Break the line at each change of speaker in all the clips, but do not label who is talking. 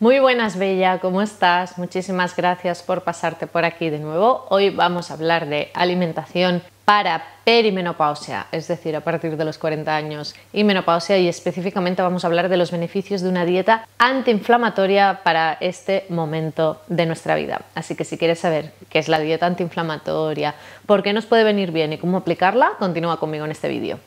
Muy buenas, Bella, ¿cómo estás? Muchísimas gracias por pasarte por aquí de nuevo. Hoy vamos a hablar de alimentación para perimenopausia, es decir, a partir de los 40 años y menopausia, y específicamente vamos a hablar de los beneficios de una dieta antiinflamatoria para este momento de nuestra vida. Así que si quieres saber qué es la dieta antiinflamatoria, por qué nos puede venir bien y cómo aplicarla, continúa conmigo en este vídeo.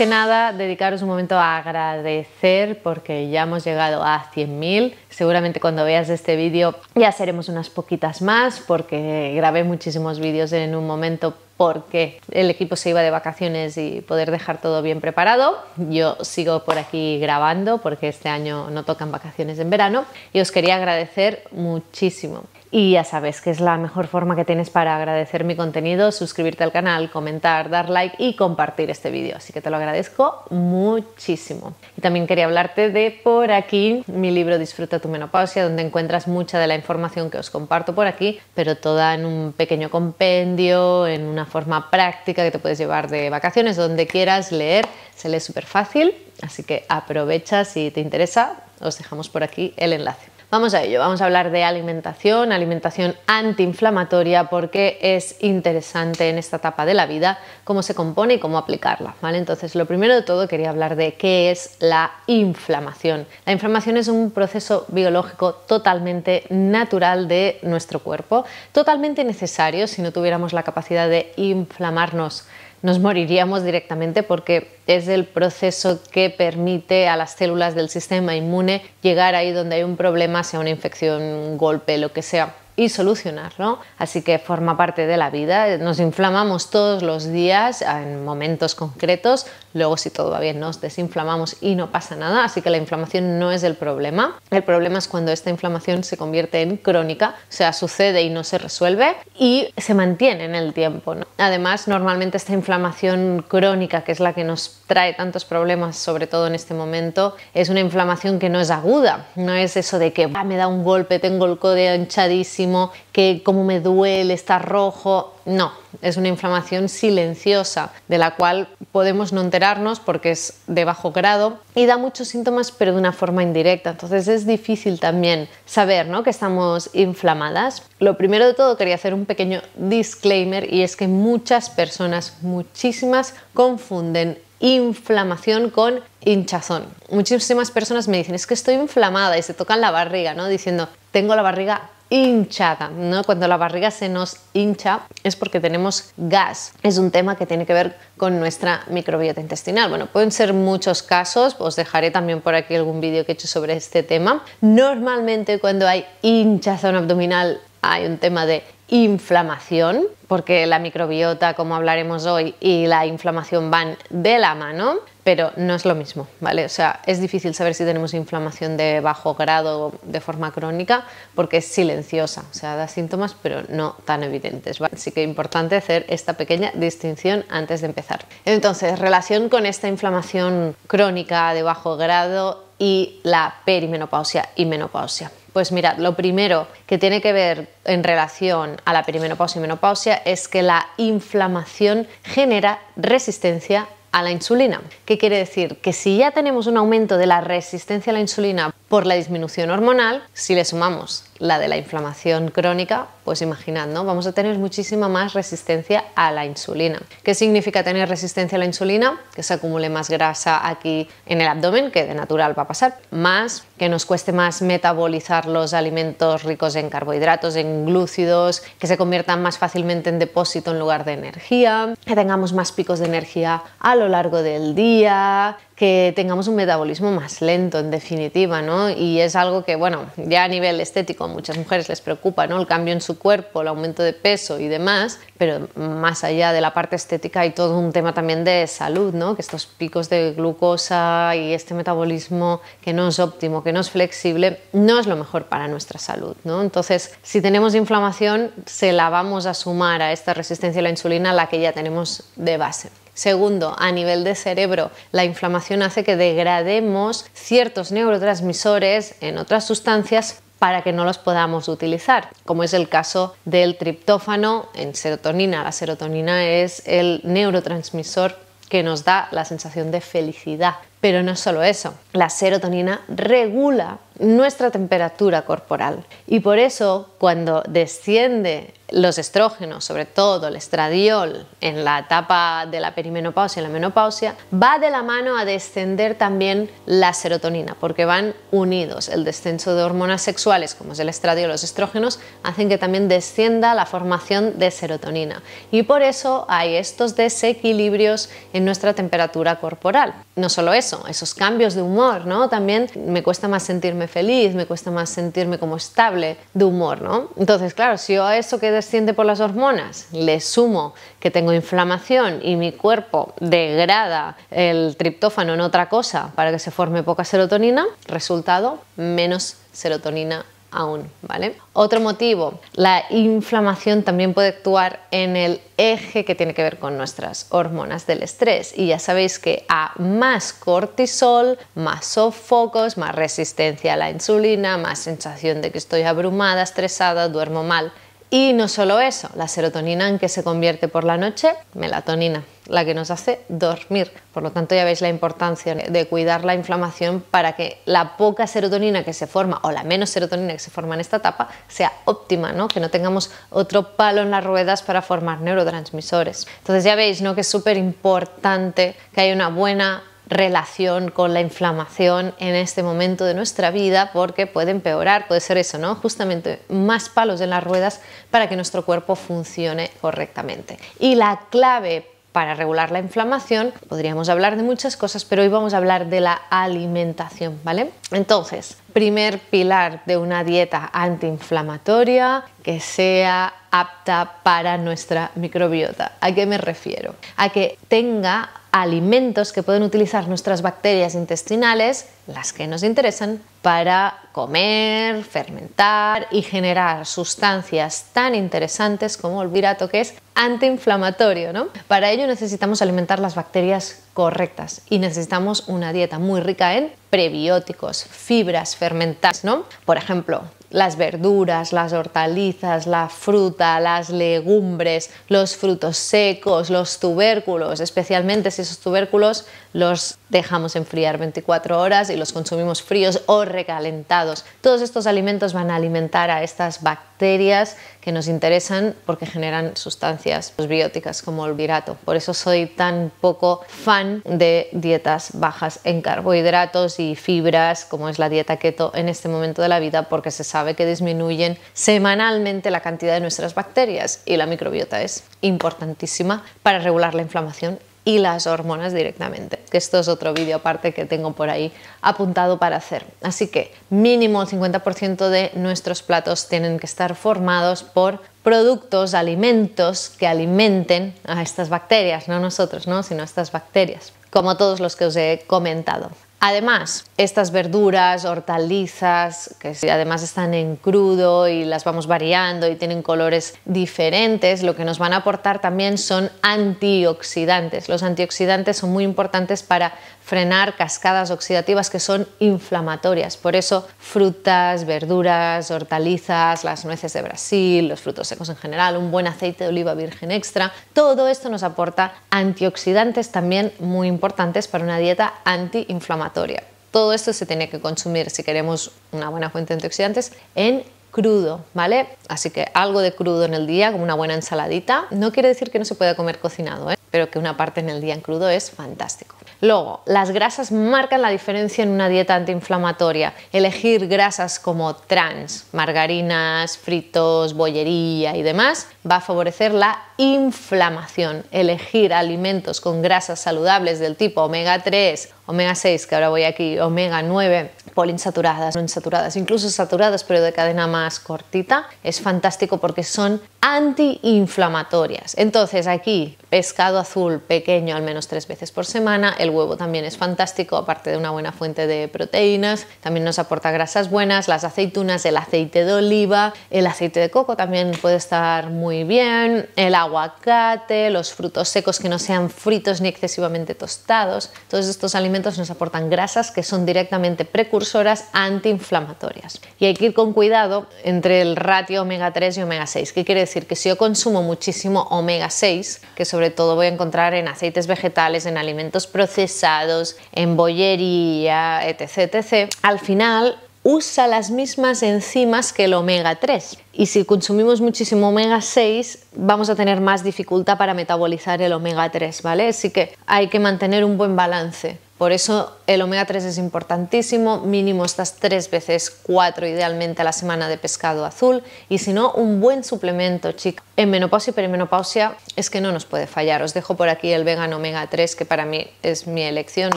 que nada, dedicaros un momento a agradecer porque ya hemos llegado a 100.000. Seguramente cuando veas este vídeo ya seremos unas poquitas más porque grabé muchísimos vídeos en un momento porque el equipo se iba de vacaciones y poder dejar todo bien preparado. Yo sigo por aquí grabando porque este año no tocan vacaciones en verano y os quería agradecer muchísimo. Y ya sabes que es la mejor forma que tienes para agradecer mi contenido, suscribirte al canal, comentar, dar like y compartir este vídeo. Así que te lo agradezco muchísimo. Y también quería hablarte de por aquí mi libro Disfruta tu menopausia, donde encuentras mucha de la información que os comparto por aquí, pero toda en un pequeño compendio, en una forma práctica que te puedes llevar de vacaciones, donde quieras leer, se lee súper fácil, así que aprovecha si te interesa, os dejamos por aquí el enlace. Vamos a ello, vamos a hablar de alimentación, alimentación antiinflamatoria, porque es interesante en esta etapa de la vida cómo se compone y cómo aplicarla. Entonces, lo primero de todo quería hablar de qué es la inflamación. La inflamación es un proceso biológico totalmente natural de nuestro cuerpo, totalmente necesario si no tuviéramos la capacidad de inflamarnos nos moriríamos directamente porque es el proceso que permite a las células del sistema inmune llegar ahí donde hay un problema, sea una infección, un golpe, lo que sea y solucionarlo. Así que forma parte de la vida, nos inflamamos todos los días en momentos concretos, Luego, si todo va bien, nos desinflamamos y no pasa nada, así que la inflamación no es el problema. El problema es cuando esta inflamación se convierte en crónica, o sea, sucede y no se resuelve y se mantiene en el tiempo. Además, normalmente esta inflamación crónica, que es la que nos trae tantos problemas, sobre todo en este momento, es una inflamación que no es aguda, no es eso de que ah, me da un golpe, tengo el codo hinchadísimo, que como me duele, está rojo, no, es una inflamación silenciosa de la cual podemos no enterarnos porque es de bajo grado y da muchos síntomas pero de una forma indirecta. Entonces es difícil también saber ¿no? que estamos inflamadas. Lo primero de todo quería hacer un pequeño disclaimer y es que muchas personas, muchísimas, confunden inflamación con hinchazón. Muchísimas personas me dicen, es que estoy inflamada y se tocan la barriga, ¿no? Diciendo, tengo la barriga hinchada, ¿no? Cuando la barriga se nos hincha es porque tenemos gas. Es un tema que tiene que ver con nuestra microbiota intestinal. Bueno, pueden ser muchos casos, os dejaré también por aquí algún vídeo que he hecho sobre este tema. Normalmente cuando hay hinchazón abdominal hay un tema de inflamación, porque la microbiota, como hablaremos hoy, y la inflamación van de la mano pero no es lo mismo, ¿vale? O sea, es difícil saber si tenemos inflamación de bajo grado o de forma crónica porque es silenciosa, o sea, da síntomas pero no tan evidentes, ¿vale? Así que es importante hacer esta pequeña distinción antes de empezar. Entonces, relación con esta inflamación crónica de bajo grado y la perimenopausia y menopausia. Pues mirad, lo primero que tiene que ver en relación a la perimenopausia y menopausia es que la inflamación genera resistencia a la insulina. ¿Qué quiere decir? Que si ya tenemos un aumento de la resistencia a la insulina por la disminución hormonal, si le sumamos la de la inflamación crónica, pues imaginad, ¿no? Vamos a tener muchísima más resistencia a la insulina. ¿Qué significa tener resistencia a la insulina? Que se acumule más grasa aquí en el abdomen, que de natural va a pasar, más que nos cueste más metabolizar los alimentos ricos en carbohidratos, en glúcidos, que se conviertan más fácilmente en depósito en lugar de energía, que tengamos más picos de energía al lo largo del día, que tengamos un metabolismo más lento en definitiva, ¿no? Y es algo que, bueno, ya a nivel estético muchas mujeres les preocupa, ¿no? El cambio en su cuerpo, el aumento de peso y demás, pero más allá de la parte estética hay todo un tema también de salud, ¿no? Que estos picos de glucosa y este metabolismo que no es óptimo, que no es flexible, no es lo mejor para nuestra salud, ¿no? Entonces, si tenemos inflamación, se la vamos a sumar a esta resistencia a la insulina, la que ya tenemos de base. Segundo, a nivel de cerebro, la inflamación hace que degrademos ciertos neurotransmisores en otras sustancias para que no los podamos utilizar, como es el caso del triptófano en serotonina. La serotonina es el neurotransmisor que nos da la sensación de felicidad. Pero no solo eso, la serotonina regula nuestra temperatura corporal. Y por eso, cuando desciende los estrógenos, sobre todo el estradiol, en la etapa de la perimenopausia y la menopausia, va de la mano a descender también la serotonina, porque van unidos. El descenso de hormonas sexuales, como es el estradiol los estrógenos, hacen que también descienda la formación de serotonina. Y por eso hay estos desequilibrios en nuestra temperatura corporal. No solo eso, esos cambios de humor, ¿no? También me cuesta más sentirme feliz, me cuesta más sentirme como estable de humor, ¿no? Entonces, claro, si yo a eso que desciende por las hormonas le sumo que tengo inflamación y mi cuerpo degrada el triptófano en otra cosa para que se forme poca serotonina, resultado, menos serotonina aún, ¿vale? Otro motivo, la inflamación también puede actuar en el eje que tiene que ver con nuestras hormonas del estrés y ya sabéis que a más cortisol, más sofocos, más resistencia a la insulina, más sensación de que estoy abrumada, estresada, duermo mal, y no solo eso, la serotonina en que se convierte por la noche, melatonina, la que nos hace dormir. Por lo tanto, ya veis la importancia de cuidar la inflamación para que la poca serotonina que se forma o la menos serotonina que se forma en esta etapa sea óptima, ¿no? que no tengamos otro palo en las ruedas para formar neurotransmisores. Entonces ya veis ¿no? que es súper importante que haya una buena relación con la inflamación en este momento de nuestra vida porque puede empeorar, puede ser eso, ¿no? Justamente más palos en las ruedas para que nuestro cuerpo funcione correctamente. Y la clave para regular la inflamación, podríamos hablar de muchas cosas, pero hoy vamos a hablar de la alimentación, ¿vale? Entonces, primer pilar de una dieta antiinflamatoria que sea apta para nuestra microbiota. ¿A qué me refiero? A que tenga alimentos que pueden utilizar nuestras bacterias intestinales, las que nos interesan, para comer, fermentar y generar sustancias tan interesantes como el virato, que es antiinflamatorio. ¿no? Para ello necesitamos alimentar las bacterias correctas y necesitamos una dieta muy rica en prebióticos, fibras fermentadas. ¿no? Por ejemplo, las verduras, las hortalizas, la fruta, las legumbres, los frutos secos, los tubérculos, especialmente esos tubérculos los dejamos enfriar 24 horas y los consumimos fríos o recalentados. Todos estos alimentos van a alimentar a estas bacterias que nos interesan porque generan sustancias bióticas como el virato. Por eso soy tan poco fan de dietas bajas en carbohidratos y fibras como es la dieta keto en este momento de la vida porque se sabe que disminuyen semanalmente la cantidad de nuestras bacterias y la microbiota es importantísima para regular la inflamación y las hormonas directamente, que esto es otro vídeo aparte que tengo por ahí apuntado para hacer. Así que mínimo el 50% de nuestros platos tienen que estar formados por productos, alimentos que alimenten a estas bacterias, no nosotros, ¿no? sino a estas bacterias, como todos los que os he comentado. Además, estas verduras, hortalizas, que además están en crudo y las vamos variando y tienen colores diferentes, lo que nos van a aportar también son antioxidantes. Los antioxidantes son muy importantes para frenar cascadas oxidativas que son inflamatorias. Por eso frutas, verduras, hortalizas, las nueces de Brasil, los frutos secos en general, un buen aceite de oliva virgen extra, todo esto nos aporta antioxidantes también muy importantes para una dieta antiinflamatoria. Todo esto se tiene que consumir si queremos una buena fuente de antioxidantes en crudo, ¿vale? Así que algo de crudo en el día, como una buena ensaladita. No quiere decir que no se pueda comer cocinado, ¿eh? pero que una parte en el día en crudo es fantástico. Luego, las grasas marcan la diferencia en una dieta antiinflamatoria. Elegir grasas como trans, margarinas, fritos, bollería y demás va a favorecer la inflamación. Elegir alimentos con grasas saludables del tipo omega 3 omega 6, que ahora voy aquí, omega 9, poliinsaturadas, no insaturadas, incluso saturadas pero de cadena más cortita, es fantástico porque son antiinflamatorias. Entonces aquí pescado azul pequeño al menos tres veces por semana, el huevo también es fantástico, aparte de una buena fuente de proteínas, también nos aporta grasas buenas, las aceitunas, el aceite de oliva, el aceite de coco también puede estar muy bien, el aguacate, los frutos secos que no sean fritos ni excesivamente tostados, todos estos alimentos nos aportan grasas que son directamente precursoras antiinflamatorias. Y hay que ir con cuidado entre el ratio omega 3 y omega 6. ¿Qué quiere decir? Que si yo consumo muchísimo omega 6, que sobre todo voy a encontrar en aceites vegetales, en alimentos procesados, en bollería, etc., etc., al final usa las mismas enzimas que el omega 3. Y si consumimos muchísimo omega 6, vamos a tener más dificultad para metabolizar el omega 3, ¿vale? Así que hay que mantener un buen balance por eso el omega 3 es importantísimo, mínimo estas tres veces, 4 idealmente a la semana de pescado azul y si no, un buen suplemento, chica. En menopausia y perimenopausia es que no nos puede fallar. Os dejo por aquí el vegan omega 3 que para mí es mi elección,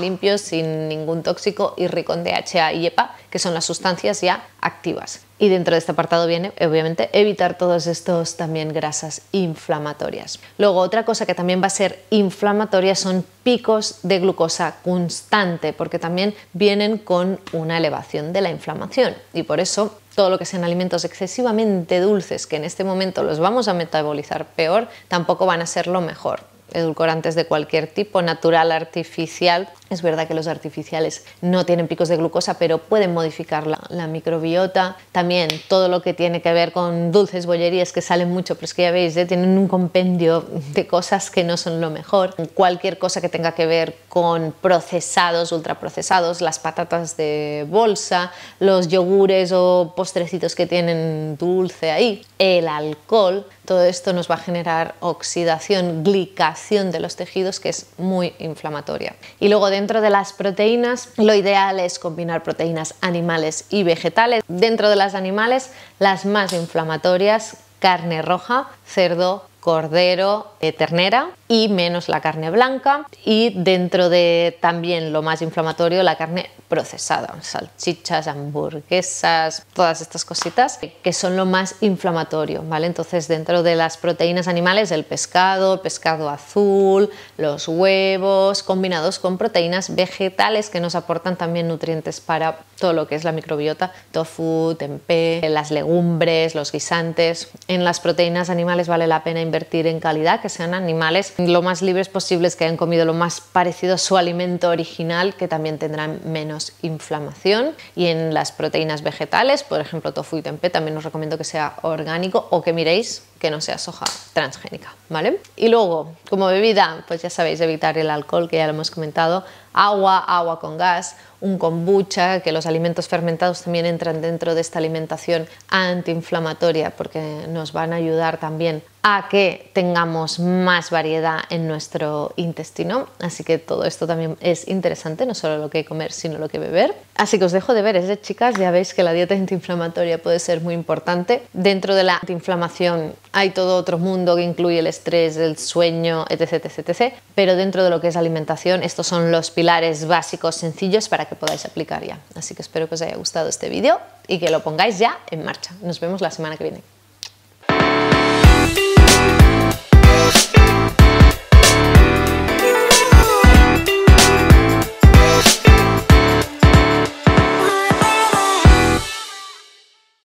limpio, sin ningún tóxico y rico en DHA y EPA, que son las sustancias ya activas. Y dentro de este apartado viene, obviamente, evitar todos estos también grasas inflamatorias. Luego, otra cosa que también va a ser inflamatoria son picos de glucosa constante, porque también vienen con una elevación de la inflamación. Y por eso todo lo que sean alimentos excesivamente dulces, que en este momento los vamos a metabolizar peor, tampoco van a ser lo mejor edulcorantes de cualquier tipo, natural, artificial, es verdad que los artificiales no tienen picos de glucosa, pero pueden modificar la, microbiota. También todo lo que tiene que ver con dulces, bollerías que salen mucho, pero es que ya veis, ¿eh? tienen un compendio de cosas que no son lo mejor. Cualquier cosa que tenga que ver con procesados, ultraprocesados, las patatas de bolsa, los yogures o postrecitos que tienen dulce ahí, el alcohol, todo esto nos va a generar oxidación, glicación de los tejidos que es muy inflamatoria. Y luego de dentro de las proteínas, lo ideal es combinar proteínas animales y vegetales. Dentro de las animales, las más inflamatorias, carne roja, cerdo, cordero, eh, ternera y menos la carne blanca y dentro de también lo más inflamatorio la carne procesada, salchichas, hamburguesas, todas estas cositas que son lo más inflamatorio, ¿vale? Entonces dentro de las proteínas animales el pescado, el pescado azul, los huevos, combinados con proteínas vegetales que nos aportan también nutrientes para todo lo que es la microbiota, tofu, tempeh, las legumbres, los guisantes. En las proteínas animales vale la pena invertir en calidad, que sean animales lo más libres posibles, que hayan comido lo más parecido a su alimento original, que también tendrán menos inflamación. Y en las proteínas vegetales, por ejemplo tofu y tempeh, también os recomiendo que sea orgánico o que miréis que no sea soja transgénica, ¿vale? Y luego, como bebida, pues ya sabéis, evitar el alcohol, que ya lo hemos comentado, agua, agua con gas, un kombucha, que los alimentos fermentados también entran dentro de esta alimentación antiinflamatoria, porque nos van a ayudar también a que tengamos más variedad en nuestro intestino. Así que todo esto también es interesante, no solo lo que comer, sino lo que beber. Así que os dejo de ver, ¿eh, chicas, ya veis que la dieta antiinflamatoria puede ser muy importante. Dentro de la antiinflamación hay todo otro mundo que incluye el estrés, el sueño, etc, etc, Pero dentro de lo que es alimentación, estos son los pilares básicos sencillos para que podáis aplicar ya. Así que espero que os haya gustado este vídeo y que lo pongáis ya en marcha. Nos vemos la semana que viene.